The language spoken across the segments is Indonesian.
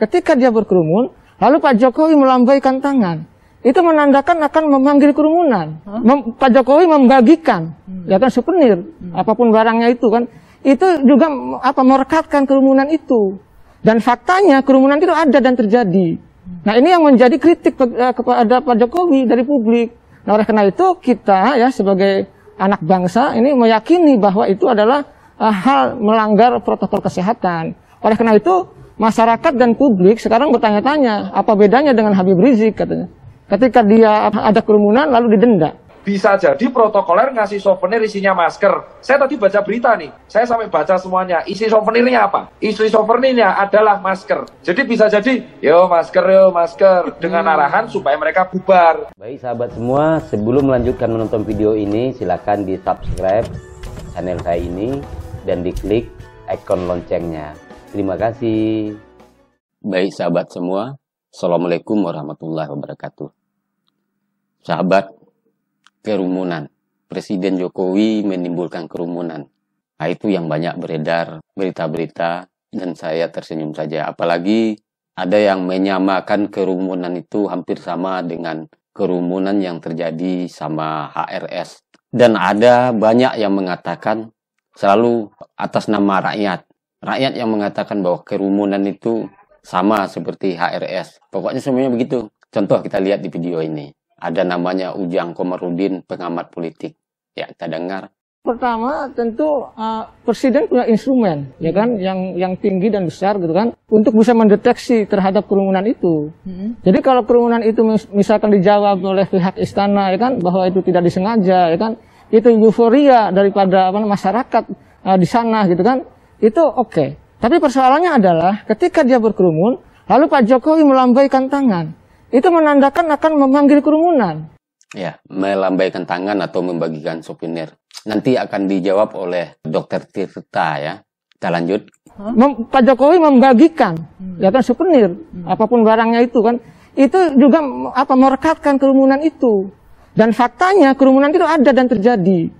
Ketika dia berkerumun, lalu Pak Jokowi melambaikan tangan. Itu menandakan akan memanggil kerumunan. Mem, Pak Jokowi membagikan, hmm. ya kan souvenir, hmm. apapun barangnya itu kan. Itu juga apa merekatkan kerumunan itu. Dan faktanya kerumunan itu ada dan terjadi. Hmm. Nah ini yang menjadi kritik eh, kepada Pak Jokowi dari publik. Nah oleh karena itu kita ya sebagai anak bangsa ini meyakini bahwa itu adalah uh, hal melanggar protokol kesehatan. Oleh karena itu masyarakat dan publik sekarang bertanya-tanya apa bedanya dengan Habib Rizik katanya. Ketika dia ada kerumunan lalu didenda. Bisa jadi protokoler ngasih souvenir isinya masker. Saya tadi baca berita nih, saya sampai baca semuanya. Isi souvenirnya apa? Isi souvenirnya adalah masker. Jadi bisa jadi, yo masker, yo masker. Dengan arahan supaya mereka bubar. Baik sahabat semua, sebelum melanjutkan menonton video ini, silahkan di subscribe channel saya ini dan diklik ikon loncengnya. Terima kasih. Baik sahabat semua, Assalamualaikum warahmatullahi wabarakatuh. Sahabat, kerumunan. Presiden Jokowi menimbulkan kerumunan. Nah, itu yang banyak beredar berita-berita dan saya tersenyum saja. Apalagi ada yang menyamakan kerumunan itu hampir sama dengan kerumunan yang terjadi sama HRS. Dan ada banyak yang mengatakan selalu atas nama rakyat rakyat yang mengatakan bahwa kerumunan itu sama seperti HRS. Pokoknya semuanya begitu. Contoh kita lihat di video ini. Ada namanya Ujang Komarudin, pengamat politik. Ya, kita dengar. Pertama, tentu uh, presiden punya instrumen, hmm. ya kan, yang yang tinggi dan besar gitu kan, untuk bisa mendeteksi terhadap kerumunan itu. Hmm. Jadi kalau kerumunan itu mis misalkan dijawab oleh pihak istana, ya kan, bahwa itu tidak disengaja, ya kan, itu euforia daripada apa, masyarakat uh, di sana gitu kan, itu oke. Okay. Tapi persoalannya adalah ketika dia berkerumun, lalu Pak Jokowi melambaikan tangan. Itu menandakan akan memanggil kerumunan. Ya, melambaikan tangan atau membagikan souvenir. Nanti akan dijawab oleh Dokter Tirta ya. Kita lanjut. Mem Pak Jokowi membagikan, hmm. ya kan souvenir, hmm. apapun barangnya itu kan. Itu juga apa merekatkan kerumunan itu. Dan faktanya kerumunan itu ada dan terjadi.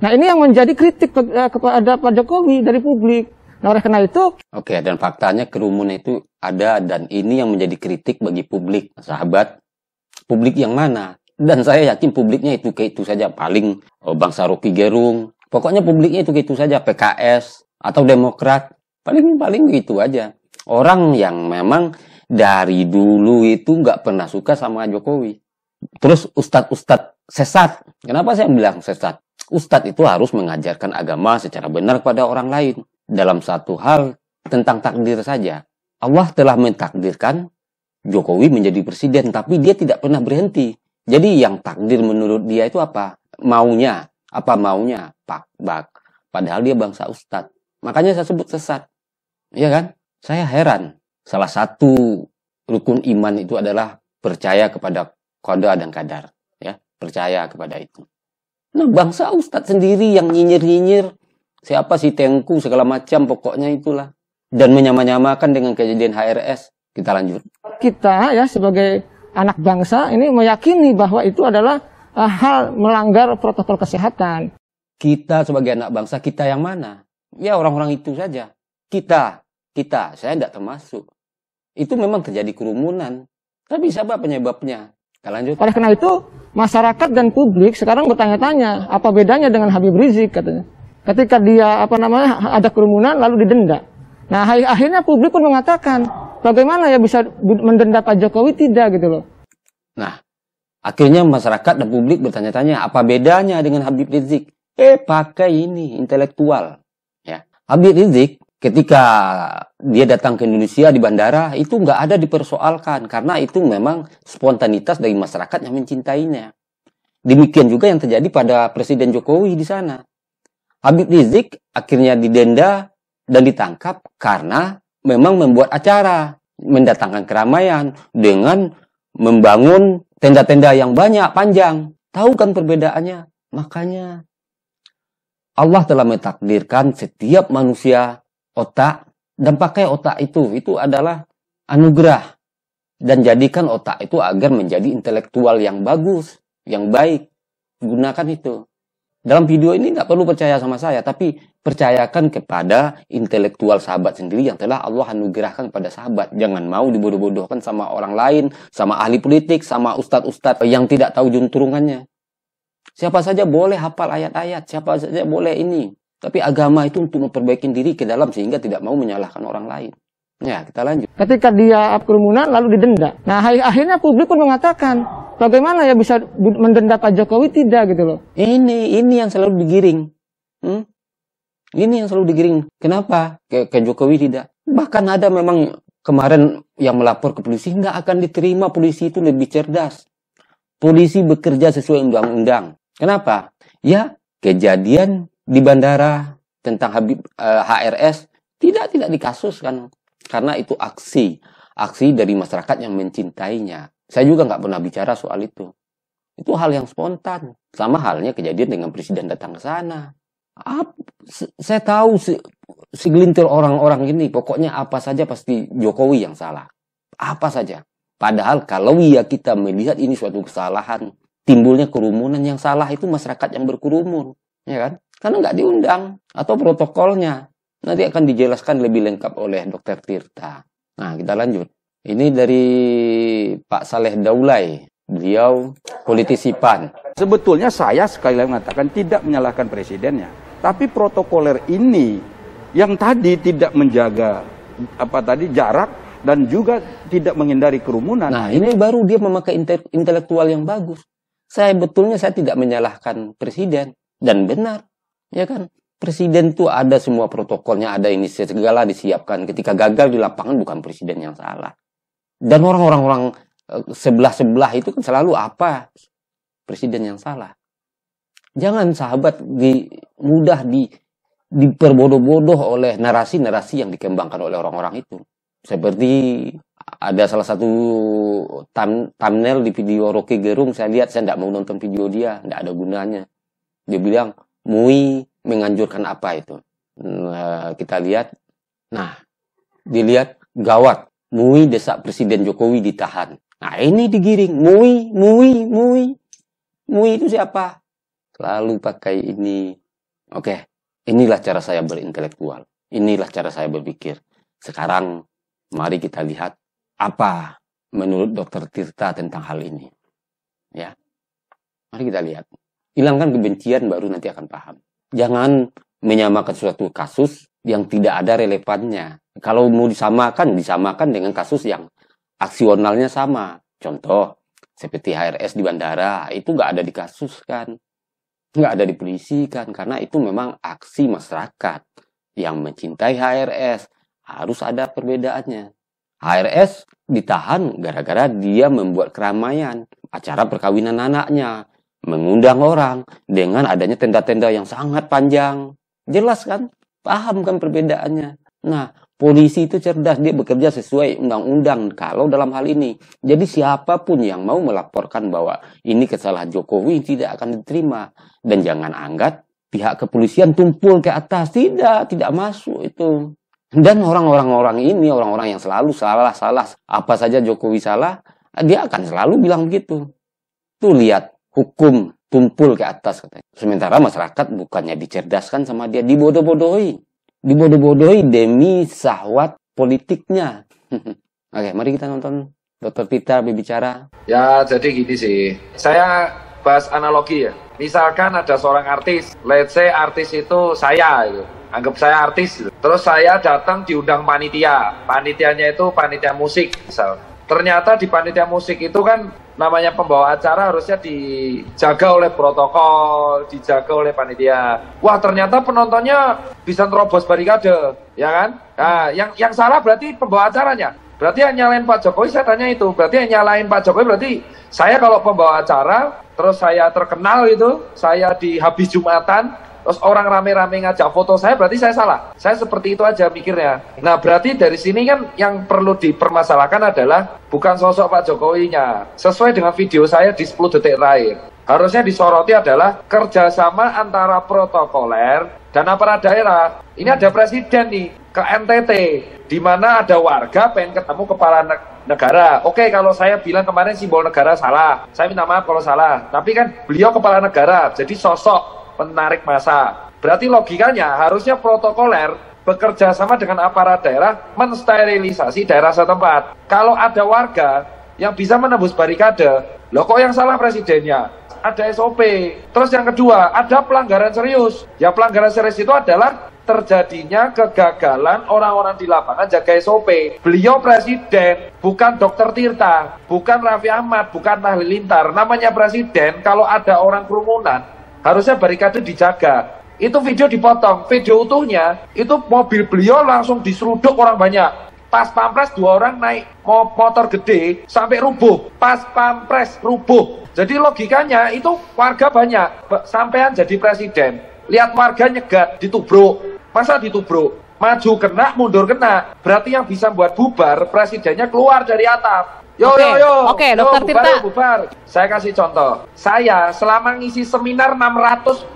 Nah ini yang menjadi kritik eh, kepada Pak Jokowi dari publik. Nah oleh karena itu. Oke dan faktanya kerumunan itu ada dan ini yang menjadi kritik bagi publik. Sahabat, publik yang mana? Dan saya yakin publiknya itu kayak itu saja. Paling oh, bangsa Rocky Gerung. Pokoknya publiknya itu kayak itu saja. PKS atau Demokrat. Paling-paling gitu aja. Orang yang memang dari dulu itu nggak pernah suka sama Jokowi. Terus ustadz-ustadz sesat. Kenapa saya bilang sesat? Ustadz itu harus mengajarkan agama secara benar kepada orang lain. Dalam satu hal tentang takdir saja. Allah telah mentakdirkan Jokowi menjadi presiden, tapi dia tidak pernah berhenti. Jadi yang takdir menurut dia itu apa? Maunya. Apa maunya? Pak, bak. Padahal dia bangsa ustadz. Makanya saya sebut sesat. Iya kan? Saya heran. Salah satu rukun iman itu adalah percaya kepada koda dan kadar. Ya, percaya kepada itu. Nah bangsa Ustadz sendiri yang nyinyir-nyinyir. Siapa sih Tengku segala macam pokoknya itulah. Dan menyamakan dengan kejadian HRS. Kita lanjut. Kita ya sebagai anak bangsa ini meyakini bahwa itu adalah uh, hal melanggar protokol kesehatan. Kita sebagai anak bangsa kita yang mana? Ya orang-orang itu saja. Kita, kita, saya tidak termasuk. Itu memang terjadi kerumunan. Tapi siapa penyebabnya? Kita lanjut. Oleh karena itu, masyarakat dan publik sekarang bertanya-tanya apa bedanya dengan Habib Rizik katanya. Ketika dia apa namanya ada kerumunan lalu didenda. Nah akhirnya publik pun mengatakan bagaimana ya bisa mendenda Pak Jokowi tidak gitu loh. Nah akhirnya masyarakat dan publik bertanya-tanya apa bedanya dengan Habib Rizik. Eh pakai ini intelektual. Ya. Habib Rizik ketika dia datang ke Indonesia di bandara itu nggak ada dipersoalkan karena itu memang spontanitas dari masyarakat yang mencintainya. Demikian juga yang terjadi pada Presiden Jokowi di sana. Habib Rizik akhirnya didenda dan ditangkap karena memang membuat acara, mendatangkan keramaian dengan membangun tenda-tenda yang banyak panjang. Tahu kan perbedaannya? Makanya Allah telah mentakdirkan setiap manusia otak dan pakai otak itu. Itu adalah anugerah dan jadikan otak itu agar menjadi intelektual yang bagus, yang baik. Gunakan itu. Dalam video ini nggak perlu percaya sama saya, tapi percayakan kepada intelektual sahabat sendiri yang telah Allah anugerahkan kepada sahabat. Jangan mau dibodoh-bodohkan sama orang lain, sama ahli politik, sama ustad-ustad yang tidak tahu junturungannya. Siapa saja boleh hafal ayat-ayat, siapa saja boleh ini. Tapi agama itu untuk memperbaiki diri ke dalam sehingga tidak mau menyalahkan orang lain. Ya, kita lanjut. Ketika dia kerumunan lalu didenda. Nah, akhirnya publik pun mengatakan, bagaimana ya bisa mendenda Pak Jokowi tidak gitu loh. Ini ini yang selalu digiring. Hmm? Ini yang selalu digiring. Kenapa? Ke, ke Jokowi tidak. Bahkan ada memang kemarin yang melapor ke polisi nggak akan diterima polisi itu lebih cerdas. Polisi bekerja sesuai undang-undang. Kenapa? Ya kejadian di bandara tentang Habib uh, eh, HRS tidak tidak dikasus kan karena itu aksi aksi dari masyarakat yang mencintainya. Saya juga nggak pernah bicara soal itu. Itu hal yang spontan. Sama halnya kejadian dengan presiden datang ke sana. saya tahu si, segelintir orang-orang ini pokoknya apa saja pasti Jokowi yang salah. Apa saja. Padahal kalau ya kita melihat ini suatu kesalahan, timbulnya kerumunan yang salah itu masyarakat yang berkerumun, ya kan? Karena nggak diundang atau protokolnya. Nanti akan dijelaskan lebih lengkap oleh Dokter Tirta. Nah, kita lanjut. Ini dari Pak Saleh Daulay. Beliau politisi PAN. Sebetulnya saya sekali lagi mengatakan tidak menyalahkan presidennya. Tapi protokoler ini yang tadi tidak menjaga apa tadi jarak dan juga tidak menghindari kerumunan. Nah, ini baru dia memakai intelektual yang bagus. Saya betulnya saya tidak menyalahkan presiden dan benar Ya kan? Presiden tuh ada semua protokolnya, ada ini segala disiapkan. Ketika gagal di lapangan bukan presiden yang salah. Dan orang-orang orang eh, sebelah-sebelah itu kan selalu apa? Presiden yang salah. Jangan sahabat di, mudah di diperbodoh-bodoh oleh narasi-narasi yang dikembangkan oleh orang-orang itu. Seperti ada salah satu thumbnail di video Rocky Gerung, saya lihat saya tidak mau nonton video dia, tidak ada gunanya. Dia bilang, MUI menganjurkan apa itu. Hmm, eh, kita lihat, nah dilihat gawat, MUI desak Presiden Jokowi ditahan. Nah ini digiring, MUI, MUI, MUI. MUI itu siapa? Lalu pakai ini. Oke, inilah cara saya berintelektual. Inilah cara saya berpikir. Sekarang mari kita lihat apa menurut Dr. Tirta tentang hal ini. Ya. Mari kita lihat hilangkan kebencian baru nanti akan paham. Jangan menyamakan suatu kasus yang tidak ada relevannya. Kalau mau disamakan, disamakan dengan kasus yang aksionalnya sama. Contoh, seperti HRS di bandara, itu nggak ada di kasus kan. Nggak ada di polisi kan, karena itu memang aksi masyarakat yang mencintai HRS. Harus ada perbedaannya. HRS ditahan gara-gara dia membuat keramaian acara perkawinan anaknya mengundang orang dengan adanya tenda-tenda yang sangat panjang. Jelas kan? Paham kan perbedaannya? Nah, polisi itu cerdas, dia bekerja sesuai undang-undang kalau dalam hal ini. Jadi siapapun yang mau melaporkan bahwa ini kesalahan Jokowi tidak akan diterima. Dan jangan anggap pihak kepolisian tumpul ke atas. Tidak, tidak masuk itu. Dan orang-orang orang ini, orang-orang yang selalu salah-salah, apa saja Jokowi salah, dia akan selalu bilang begitu. Tuh lihat, hukum tumpul ke atas katanya. Sementara masyarakat bukannya dicerdaskan sama dia, dibodoh-bodohi. Dibodoh-bodohi demi sahwat politiknya. Oke, mari kita nonton Dr. Tita berbicara. Ya, jadi gini sih. Saya bahas analogi ya. Misalkan ada seorang artis, let's say artis itu saya gitu. Anggap saya artis gitu. Terus saya datang diundang panitia. Panitianya itu panitia musik misal ternyata di panitia musik itu kan namanya pembawa acara harusnya dijaga oleh protokol, dijaga oleh panitia. Wah ternyata penontonnya bisa terobos barikade, ya kan? Nah, yang yang salah berarti pembawa acaranya. Berarti yang nyalain Pak Jokowi saya tanya itu. Berarti yang nyalain Pak Jokowi berarti saya kalau pembawa acara, terus saya terkenal itu, saya dihabis Jumatan, terus orang rame-rame ngajak foto saya berarti saya salah. Saya seperti itu aja mikirnya. Nah berarti dari sini kan yang perlu dipermasalahkan adalah bukan sosok Pak Jokowi nya Sesuai dengan video saya di 10 detik terakhir. Harusnya disoroti adalah kerjasama antara protokoler dan aparat daerah. Ini ada presiden nih ke NTT, di mana ada warga pengen ketemu kepala negara. Oke, okay, kalau saya bilang kemarin simbol negara salah, saya minta maaf kalau salah. Tapi kan beliau kepala negara, jadi sosok menarik masa. Berarti logikanya harusnya protokoler bekerja sama dengan aparat daerah mensterilisasi daerah setempat. Kalau ada warga yang bisa menembus barikade, loh kok yang salah presidennya? Ada SOP. Terus yang kedua, ada pelanggaran serius. Ya pelanggaran serius itu adalah terjadinya kegagalan orang-orang di lapangan jaga SOP. Beliau presiden, bukan dokter Tirta, bukan Raffi Ahmad, bukan Nahli Lintar. Namanya presiden, kalau ada orang kerumunan, Harusnya barikade dijaga. Itu video dipotong, video utuhnya itu mobil beliau langsung diseruduk orang banyak. Pas pampres dua orang naik motor gede sampai rubuh. Pas pampres rubuh. Jadi logikanya itu warga banyak. Sampean jadi presiden. Lihat warga nyegat, ditubruk. Masa ditubruk? maju kena, mundur kena. Berarti yang bisa buat bubar presidennya keluar dari atap. Yo okay. yo yo. Oke, okay, Dokter Tirta. Bubar, bubar. Saya kasih contoh. Saya selama ngisi seminar 645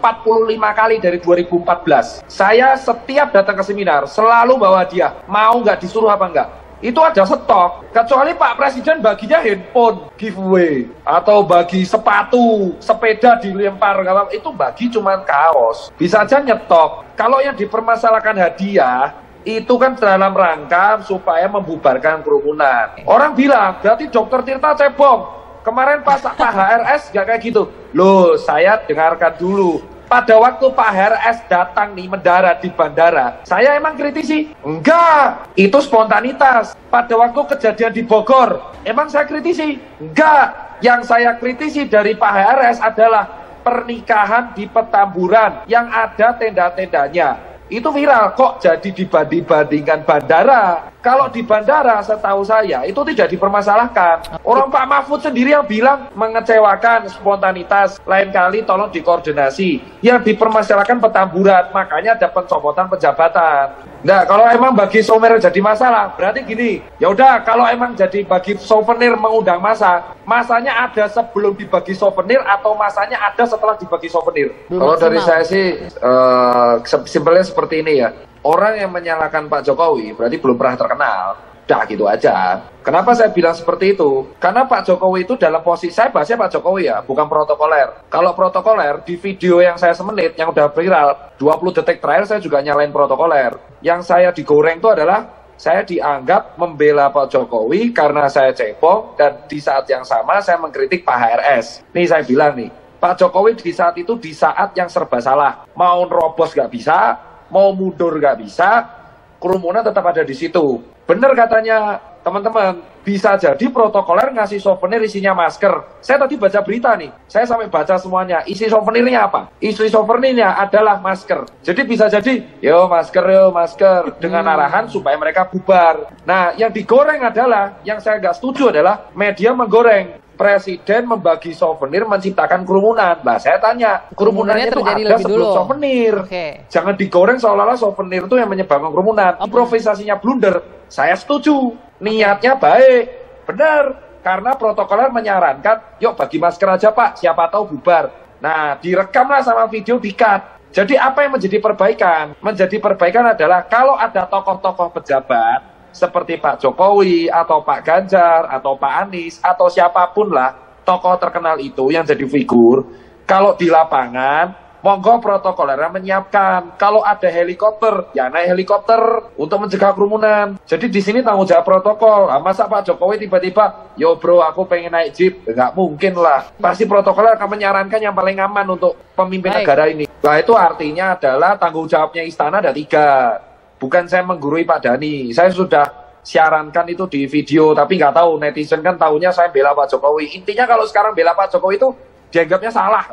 kali dari 2014. Saya setiap datang ke seminar selalu bawa dia. Mau nggak disuruh apa nggak? itu ada stok. Kecuali Pak Presiden baginya handphone giveaway atau bagi sepatu, sepeda dilempar kalau itu bagi cuman kaos. Bisa aja nyetok. Kalau yang dipermasalahkan hadiah, itu kan dalam rangka supaya membubarkan kerumunan. Orang bilang, berarti dokter Tirta cebong. Kemarin pas Pak HRS nggak kayak gitu. Loh, saya dengarkan dulu pada waktu Pak HRS datang nih mendarat di bandara, saya emang kritisi? Enggak, itu spontanitas. Pada waktu kejadian di Bogor, emang saya kritisi? Enggak, yang saya kritisi dari Pak HRS adalah pernikahan di Petamburan yang ada tenda-tendanya. Itu viral kok jadi dibanding-bandingkan bandara. Kalau di bandara setahu saya itu tidak dipermasalahkan. Orang Pak Mahfud sendiri yang bilang mengecewakan spontanitas, lain kali tolong dikoordinasi. Yang dipermasalahkan petamburan, makanya ada pencopotan pejabatan. Nah, kalau emang bagi souvenir jadi masalah, berarti gini. Ya udah, kalau emang jadi bagi souvenir mengundang masa, masanya ada sebelum dibagi souvenir atau masanya ada setelah dibagi souvenir. kalau dari saya sih uh, simpelnya seperti ini ya orang yang menyalahkan Pak Jokowi berarti belum pernah terkenal. Dah gitu aja. Kenapa saya bilang seperti itu? Karena Pak Jokowi itu dalam posisi saya bahasnya Pak Jokowi ya, bukan protokoler. Kalau protokoler di video yang saya semenit yang udah viral 20 detik terakhir saya juga nyalain protokoler. Yang saya digoreng itu adalah saya dianggap membela Pak Jokowi karena saya cepong dan di saat yang sama saya mengkritik Pak HRS. Nih saya bilang nih, Pak Jokowi di saat itu di saat yang serba salah. Mau nerobos gak bisa, mau mundur nggak bisa, kerumunan tetap ada di situ. Bener katanya teman-teman, bisa jadi protokoler ngasih souvenir isinya masker. Saya tadi baca berita nih, saya sampai baca semuanya. Isi souvenirnya apa? Isi souvenirnya adalah masker. Jadi bisa jadi, yo masker, yo masker. Dengan hmm. arahan supaya mereka bubar. Nah, yang digoreng adalah, yang saya nggak setuju adalah media menggoreng presiden membagi souvenir menciptakan kerumunan. Nah, saya tanya, kerumunannya itu ada sebelum dulu. souvenir. Okay. Jangan digoreng seolah-olah souvenir itu yang menyebabkan kerumunan. Okay. Improvisasinya blunder. Saya setuju. Niatnya baik. Benar. Karena protokoler menyarankan, yuk bagi masker aja Pak, siapa tahu bubar. Nah, direkamlah sama video di di-cut. Jadi apa yang menjadi perbaikan? Menjadi perbaikan adalah kalau ada tokoh-tokoh pejabat seperti Pak Jokowi atau Pak Ganjar atau Pak Anies atau siapapun lah tokoh terkenal itu yang jadi figur kalau di lapangan monggo protokolernya menyiapkan kalau ada helikopter ya naik helikopter untuk mencegah kerumunan jadi di sini tanggung jawab protokol nah, masa Pak Jokowi tiba-tiba yo bro aku pengen naik jeep nggak mungkin lah pasti protokoler akan menyarankan yang paling aman untuk pemimpin Baik. negara ini nah itu artinya adalah tanggung jawabnya istana ada tiga bukan saya menggurui Pak Dani, Saya sudah siarankan itu di video, tapi nggak tahu netizen kan tahunya saya bela Pak Jokowi. Intinya kalau sekarang bela Pak Jokowi itu dianggapnya salah.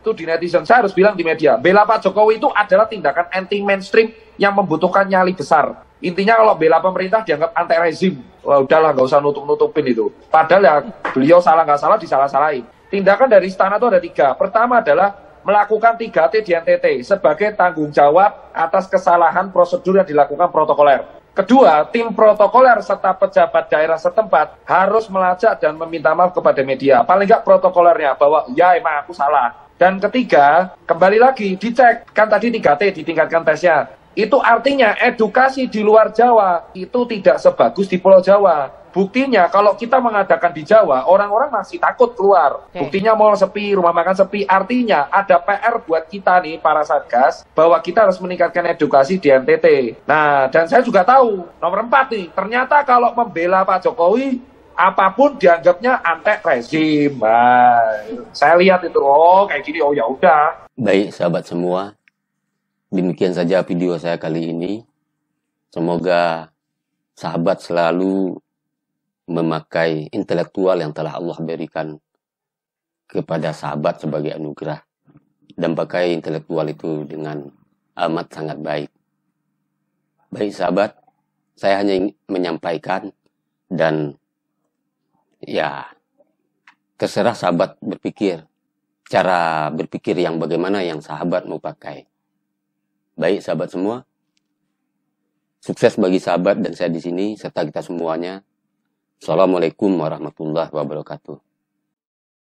Itu di netizen. Saya harus bilang di media, bela Pak Jokowi itu adalah tindakan anti mainstream yang membutuhkan nyali besar. Intinya kalau bela pemerintah dianggap anti rezim. Wah udahlah nggak usah nutup-nutupin itu. Padahal ya beliau salah nggak salah disalah-salahin. Tindakan dari istana itu ada tiga. Pertama adalah melakukan 3T di NTT sebagai tanggung jawab atas kesalahan prosedur yang dilakukan protokoler. Kedua, tim protokoler serta pejabat daerah setempat harus melacak dan meminta maaf kepada media. Paling nggak protokolernya bahwa ya emang aku salah. Dan ketiga, kembali lagi dicek. Kan tadi 3T ditingkatkan tesnya. Itu artinya edukasi di luar Jawa itu tidak sebagus di Pulau Jawa. Buktinya kalau kita mengadakan di Jawa, orang-orang masih takut keluar. Okay. Buktinya mall sepi, rumah makan sepi. Artinya ada PR buat kita nih para satgas bahwa kita harus meningkatkan edukasi di NTT. Nah, dan saya juga tahu nomor empat nih, ternyata kalau membela Pak Jokowi apapun dianggapnya antek rezim. Nah, saya lihat itu oh kayak gini oh ya udah. Baik sahabat semua, demikian saja video saya kali ini. Semoga sahabat selalu memakai intelektual yang telah Allah berikan kepada sahabat sebagai anugerah dan pakai intelektual itu dengan amat sangat baik. Baik sahabat, saya hanya menyampaikan dan ya terserah sahabat berpikir cara berpikir yang bagaimana yang sahabat mau pakai. Baik sahabat semua, sukses bagi sahabat dan saya di sini serta kita semuanya Assalamualaikum warahmatullahi wabarakatuh.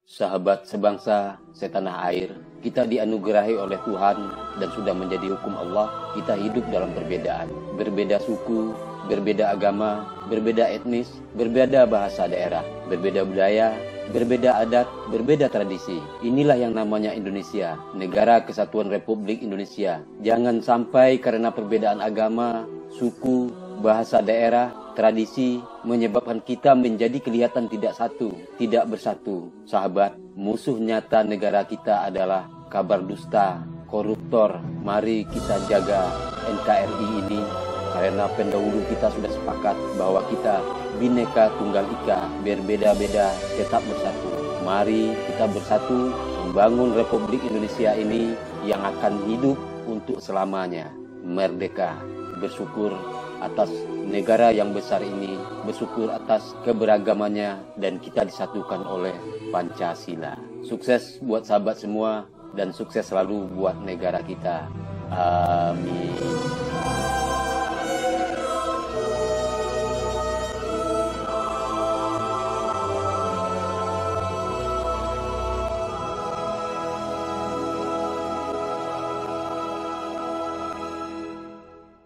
Sahabat sebangsa, setanah air, kita dianugerahi oleh Tuhan dan sudah menjadi hukum Allah, kita hidup dalam perbedaan. Berbeda suku, berbeda agama, berbeda etnis, berbeda bahasa daerah, berbeda budaya, berbeda adat, berbeda tradisi. Inilah yang namanya Indonesia, negara kesatuan Republik Indonesia. Jangan sampai karena perbedaan agama, suku, bahasa daerah, tradisi menyebabkan kita menjadi kelihatan tidak satu, tidak bersatu. Sahabat, musuh nyata negara kita adalah kabar dusta, koruptor. Mari kita jaga NKRI ini karena pendahulu kita sudah sepakat bahwa kita bineka tunggal ika, berbeda-beda tetap bersatu. Mari kita bersatu membangun Republik Indonesia ini yang akan hidup untuk selamanya. Merdeka, bersyukur atas negara yang besar ini, bersyukur atas keberagamannya dan kita disatukan oleh Pancasila. Sukses buat sahabat semua dan sukses selalu buat negara kita. Amin.